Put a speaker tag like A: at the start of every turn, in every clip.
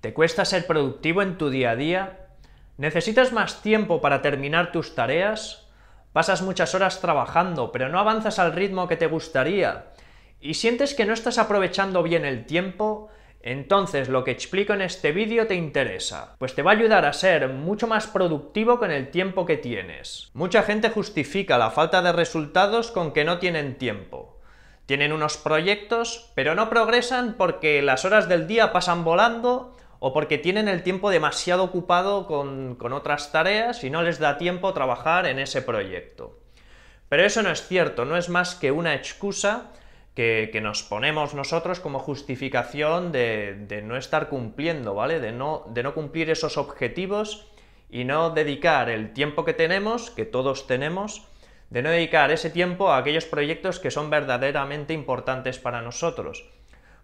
A: ¿Te cuesta ser productivo en tu día a día? ¿Necesitas más tiempo para terminar tus tareas? ¿Pasas muchas horas trabajando, pero no avanzas al ritmo que te gustaría? ¿Y sientes que no estás aprovechando bien el tiempo? Entonces lo que explico en este vídeo te interesa, pues te va a ayudar a ser mucho más productivo con el tiempo que tienes. Mucha gente justifica la falta de resultados con que no tienen tiempo. Tienen unos proyectos, pero no progresan porque las horas del día pasan volando o porque tienen el tiempo demasiado ocupado con, otras tareas y no les da tiempo trabajar en ese proyecto. Pero eso no es cierto, no es más que una excusa que, nos ponemos nosotros como justificación de, no estar cumpliendo, ¿vale? De no, de no cumplir esos objetivos y no dedicar el tiempo que tenemos, que todos tenemos, de no dedicar ese tiempo a aquellos proyectos que son verdaderamente importantes para nosotros.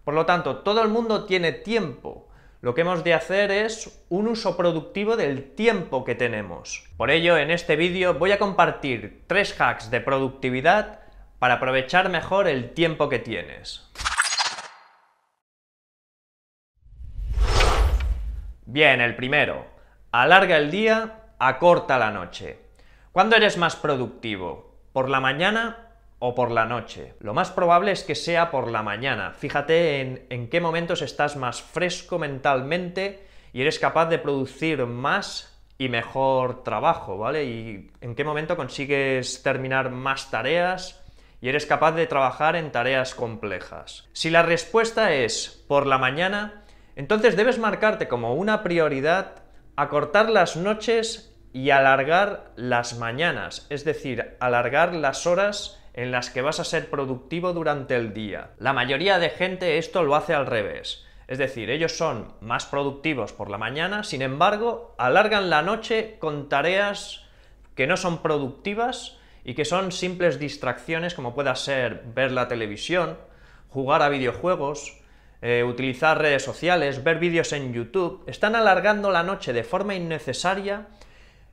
A: Por lo tanto, todo el mundo tiene tiempo, lo que hemos de hacer es un uso productivo del tiempo que tenemos. Por ello, en este vídeo voy a compartir tres hacks de productividad para aprovechar mejor el tiempo que tienes. Bien, el primero. Alarga el día, acorta la noche. ¿Cuándo eres más productivo? ¿Por la mañana o por la noche. Lo más probable es que sea por la mañana. Fíjate en, en qué momentos estás más fresco mentalmente y eres capaz de producir más y mejor trabajo, ¿vale? Y en qué momento consigues terminar más tareas y eres capaz de trabajar en tareas complejas. Si la respuesta es por la mañana, entonces debes marcarte como una prioridad acortar las noches y alargar las mañanas, es decir, alargar las horas en las que vas a ser productivo durante el día. La mayoría de gente esto lo hace al revés. Es decir, ellos son más productivos por la mañana, sin embargo, alargan la noche con tareas que no son productivas y que son simples distracciones como pueda ser ver la televisión, jugar a videojuegos, eh, utilizar redes sociales, ver vídeos en YouTube. Están alargando la noche de forma innecesaria,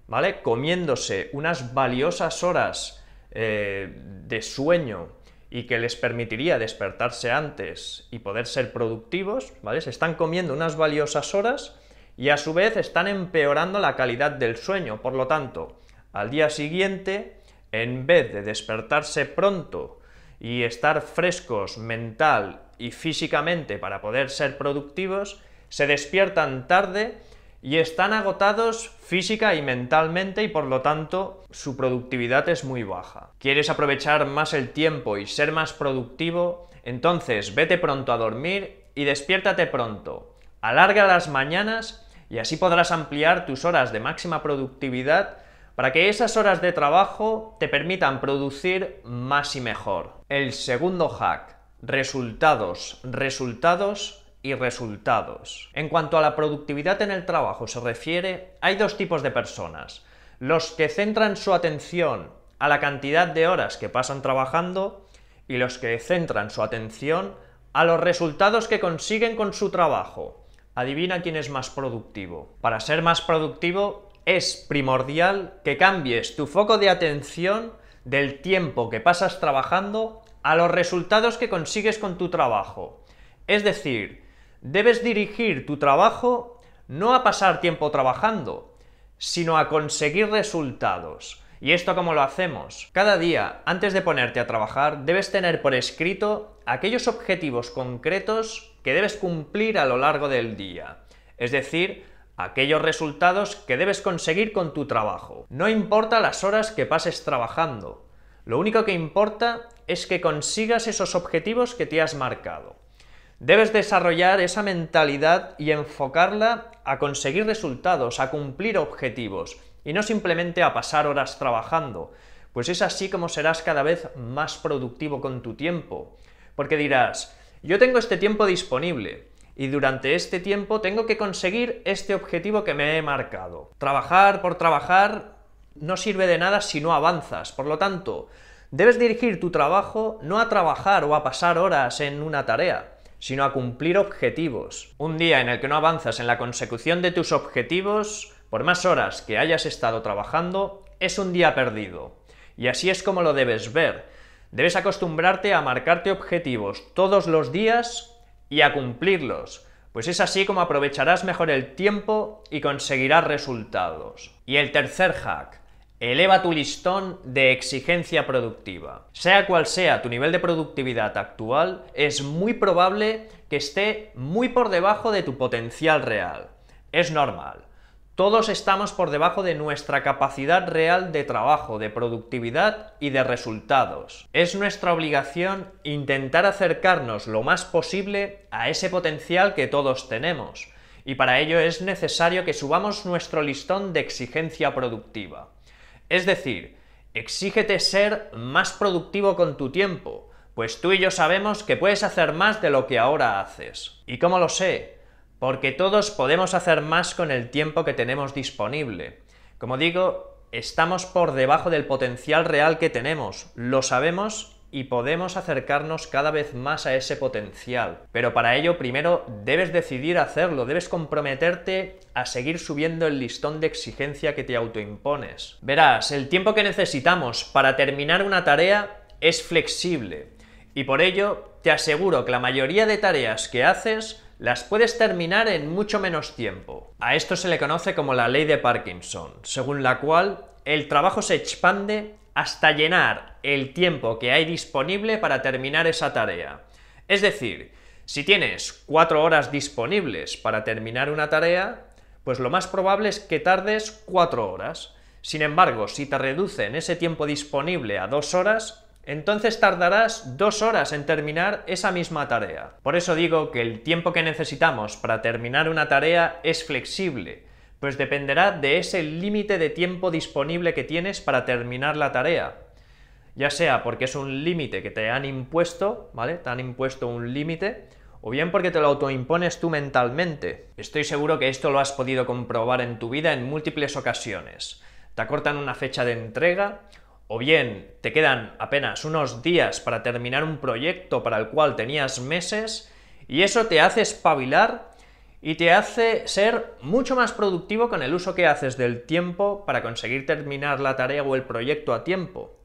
A: ¿vale? Comiéndose unas valiosas horas eh, de sueño y que les permitiría despertarse antes y poder ser productivos, ¿vale? Se están comiendo unas valiosas horas y a su vez están empeorando la calidad del sueño. Por lo tanto, al día siguiente, en vez de despertarse pronto y estar frescos mental y físicamente para poder ser productivos, se despiertan tarde y están agotados física y mentalmente y por lo tanto su productividad es muy baja. ¿Quieres aprovechar más el tiempo y ser más productivo? Entonces vete pronto a dormir y despiértate pronto. Alarga las mañanas y así podrás ampliar tus horas de máxima productividad para que esas horas de trabajo te permitan producir más y mejor. El segundo hack, resultados, resultados y resultados. En cuanto a la productividad en el trabajo se refiere, hay dos tipos de personas. Los que centran su atención a la cantidad de horas que pasan trabajando y los que centran su atención a los resultados que consiguen con su trabajo. Adivina quién es más productivo. Para ser más productivo es primordial que cambies tu foco de atención del tiempo que pasas trabajando a los resultados que consigues con tu trabajo. Es decir, Debes dirigir tu trabajo no a pasar tiempo trabajando, sino a conseguir resultados. ¿Y esto cómo lo hacemos? Cada día, antes de ponerte a trabajar, debes tener por escrito aquellos objetivos concretos que debes cumplir a lo largo del día. Es decir, aquellos resultados que debes conseguir con tu trabajo. No importa las horas que pases trabajando. Lo único que importa es que consigas esos objetivos que te has marcado. Debes desarrollar esa mentalidad y enfocarla a conseguir resultados, a cumplir objetivos y no simplemente a pasar horas trabajando, pues es así como serás cada vez más productivo con tu tiempo, porque dirás, yo tengo este tiempo disponible y durante este tiempo tengo que conseguir este objetivo que me he marcado. Trabajar por trabajar no sirve de nada si no avanzas, por lo tanto, debes dirigir tu trabajo no a trabajar o a pasar horas en una tarea, sino a cumplir objetivos. Un día en el que no avanzas en la consecución de tus objetivos, por más horas que hayas estado trabajando, es un día perdido. Y así es como lo debes ver. Debes acostumbrarte a marcarte objetivos todos los días y a cumplirlos, pues es así como aprovecharás mejor el tiempo y conseguirás resultados. Y el tercer hack, Eleva tu listón de exigencia productiva. Sea cual sea tu nivel de productividad actual, es muy probable que esté muy por debajo de tu potencial real. Es normal. Todos estamos por debajo de nuestra capacidad real de trabajo, de productividad y de resultados. Es nuestra obligación intentar acercarnos lo más posible a ese potencial que todos tenemos. Y para ello es necesario que subamos nuestro listón de exigencia productiva. Es decir, exígete ser más productivo con tu tiempo, pues tú y yo sabemos que puedes hacer más de lo que ahora haces. ¿Y cómo lo sé? Porque todos podemos hacer más con el tiempo que tenemos disponible. Como digo, estamos por debajo del potencial real que tenemos, lo sabemos y podemos acercarnos cada vez más a ese potencial. Pero para ello primero debes decidir hacerlo, debes comprometerte a seguir subiendo el listón de exigencia que te autoimpones. Verás, el tiempo que necesitamos para terminar una tarea es flexible y por ello te aseguro que la mayoría de tareas que haces las puedes terminar en mucho menos tiempo. A esto se le conoce como la ley de Parkinson, según la cual el trabajo se expande hasta llenar el tiempo que hay disponible para terminar esa tarea. Es decir, si tienes cuatro horas disponibles para terminar una tarea, pues lo más probable es que tardes cuatro horas. Sin embargo, si te reducen ese tiempo disponible a dos horas, entonces tardarás dos horas en terminar esa misma tarea. Por eso digo que el tiempo que necesitamos para terminar una tarea es flexible pues dependerá de ese límite de tiempo disponible que tienes para terminar la tarea. Ya sea porque es un límite que te han impuesto, ¿vale? Te han impuesto un límite, o bien porque te lo autoimpones tú mentalmente. Estoy seguro que esto lo has podido comprobar en tu vida en múltiples ocasiones. Te acortan una fecha de entrega, o bien te quedan apenas unos días para terminar un proyecto para el cual tenías meses, y eso te hace espabilar y te hace ser mucho más productivo con el uso que haces del tiempo para conseguir terminar la tarea o el proyecto a tiempo.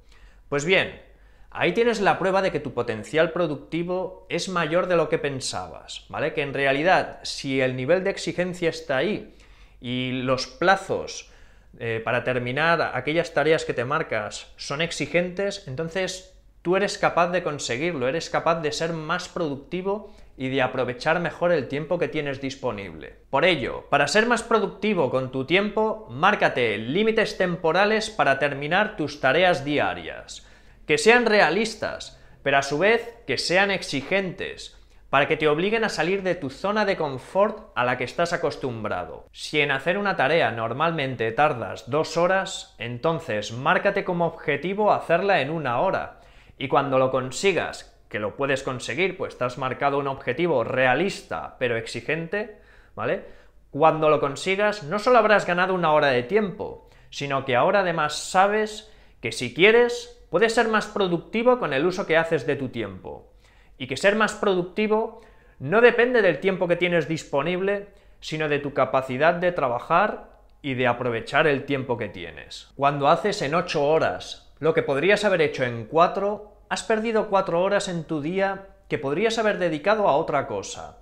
A: Pues bien, ahí tienes la prueba de que tu potencial productivo es mayor de lo que pensabas, ¿vale? Que en realidad, si el nivel de exigencia está ahí y los plazos eh, para terminar aquellas tareas que te marcas son exigentes, entonces tú eres capaz de conseguirlo, eres capaz de ser más productivo y de aprovechar mejor el tiempo que tienes disponible. Por ello, para ser más productivo con tu tiempo, márcate límites temporales para terminar tus tareas diarias, que sean realistas, pero a su vez que sean exigentes, para que te obliguen a salir de tu zona de confort a la que estás acostumbrado. Si en hacer una tarea normalmente tardas dos horas, entonces márcate como objetivo hacerla en una hora y cuando lo consigas, que lo puedes conseguir, pues te has marcado un objetivo realista pero exigente, ¿vale? Cuando lo consigas, no solo habrás ganado una hora de tiempo, sino que ahora además sabes que si quieres, puedes ser más productivo con el uso que haces de tu tiempo. Y que ser más productivo no depende del tiempo que tienes disponible, sino de tu capacidad de trabajar y de aprovechar el tiempo que tienes. Cuando haces en 8 horas lo que podrías haber hecho en cuatro, has perdido cuatro horas en tu día que podrías haber dedicado a otra cosa.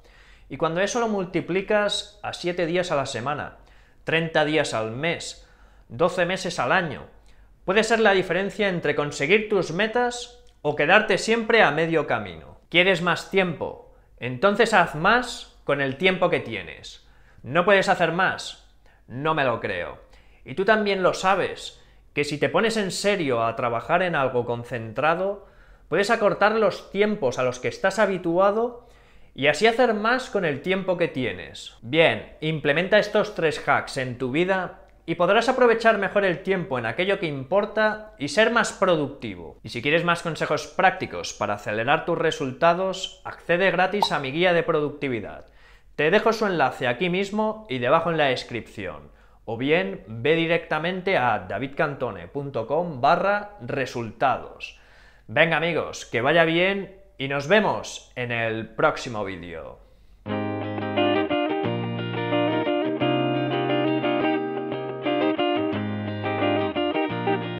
A: Y cuando eso lo multiplicas a siete días a la semana, 30 días al mes, 12 meses al año, puede ser la diferencia entre conseguir tus metas o quedarte siempre a medio camino. ¿Quieres más tiempo? Entonces haz más con el tiempo que tienes. ¿No puedes hacer más? No me lo creo. Y tú también lo sabes que si te pones en serio a trabajar en algo concentrado, puedes acortar los tiempos a los que estás habituado y así hacer más con el tiempo que tienes. Bien, implementa estos tres hacks en tu vida y podrás aprovechar mejor el tiempo en aquello que importa y ser más productivo. Y si quieres más consejos prácticos para acelerar tus resultados, accede gratis a mi guía de productividad. Te dejo su enlace aquí mismo y debajo en la descripción o bien ve directamente a davidcantone.com barra resultados. Venga amigos, que vaya bien y nos vemos en el próximo vídeo.